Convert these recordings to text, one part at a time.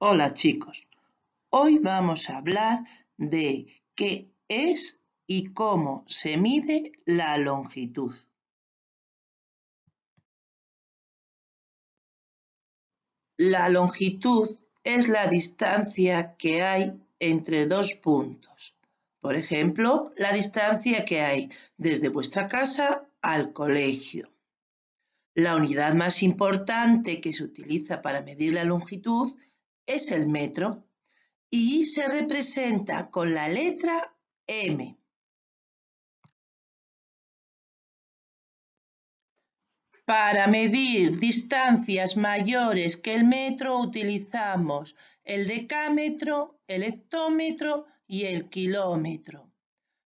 Hola chicos, hoy vamos a hablar de qué es y cómo se mide la longitud. La longitud es la distancia que hay entre dos puntos. Por ejemplo, la distancia que hay desde vuestra casa al colegio. La unidad más importante que se utiliza para medir la longitud es el metro y se representa con la letra M. Para medir distancias mayores que el metro utilizamos el decámetro, el hectómetro y el kilómetro.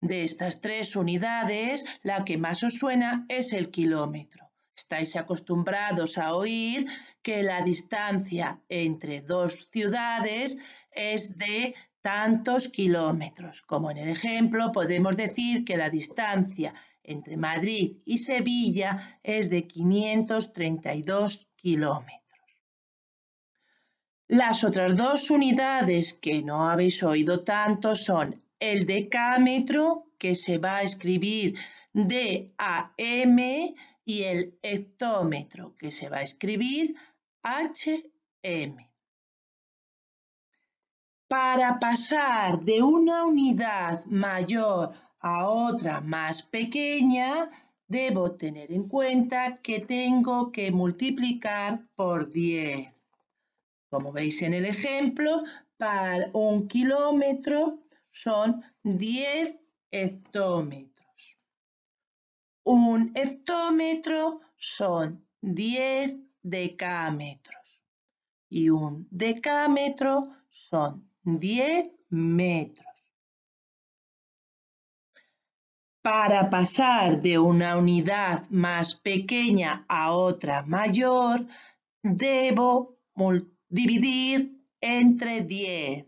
De estas tres unidades, la que más os suena es el kilómetro. Estáis acostumbrados a oír que la distancia entre dos ciudades es de tantos kilómetros. Como en el ejemplo, podemos decir que la distancia entre Madrid y Sevilla es de 532 kilómetros. Las otras dos unidades que no habéis oído tanto son el decámetro, que se va a escribir D-A-M, y el hectómetro, que se va a escribir HM. Para pasar de una unidad mayor a otra más pequeña, debo tener en cuenta que tengo que multiplicar por 10. Como veis en el ejemplo, para un kilómetro son 10 hectómetros. Un hectómetro son 10 decámetros y un decámetro son 10 metros. Para pasar de una unidad más pequeña a otra mayor, debo dividir entre 10.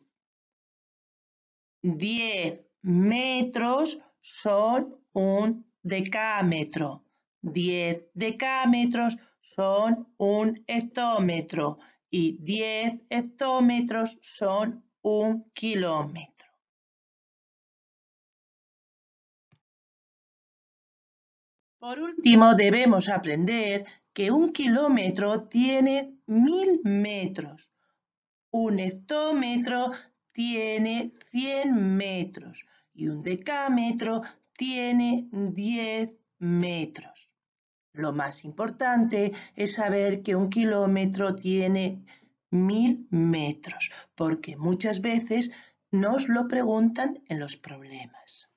10 metros son un decámetro. Diez decámetros son un hectómetro y diez hectómetros son un kilómetro. Por último, debemos aprender que un kilómetro tiene mil metros, un hectómetro tiene 100 metros y un decámetro tiene 10 metros. Lo más importante es saber que un kilómetro tiene mil metros, porque muchas veces nos lo preguntan en los problemas.